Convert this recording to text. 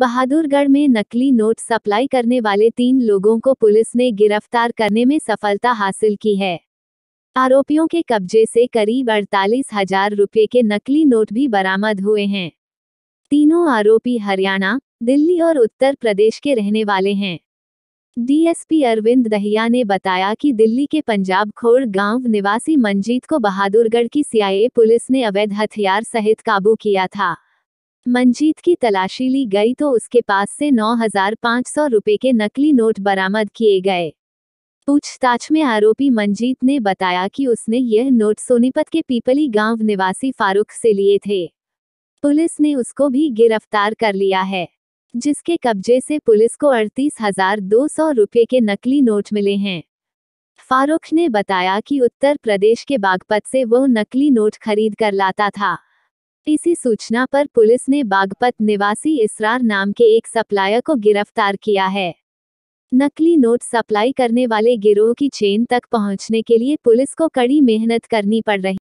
बहादुरगढ़ में नकली note supply करने वाले तीन लोगों को पुलिस ने गिरफ्तार करने में सफलता हासिल की है आरोपियों के कब्जे से करीब अड़तालीस हजार रुपये के नकली नोट भी बरामद हुए हैं तीनों आरोपी हरियाणा दिल्ली और उत्तर प्रदेश के रहने वाले हैं डीएसपी अरविंद दहिया ने बताया कि दिल्ली के पंजाब खोड़ गांव निवासी मंजीत को बहादुरगढ़ की सीआईए पुलिस ने अवैध हथियार सहित काबू किया था मंजीत की तलाशी ली गई तो उसके पास से नौ हजार पाँच सौ के नकली नोट बरामद किए गए पूछताछ में आरोपी मंजीत ने बताया कि उसने यह नोट सोनीपत के पीपली गांव निवासी फारूक से लिए थे पुलिस ने उसको भी गिरफ्तार कर लिया है जिसके कब्जे से पुलिस को अड़तीस हजार दो सौ रुपये के नकली नोट मिले हैं फारूख ने बताया कि उत्तर प्रदेश के बागपत से वह नकली नोट खरीद कर लाता था इसी सूचना पर पुलिस ने बागपत निवासी इसरार नाम के एक सप्लायर को गिरफ्तार किया है नकली नोट सप्लाई करने वाले गिरोह की चेन तक पहुंचने के लिए पुलिस को कड़ी मेहनत करनी पड़ रही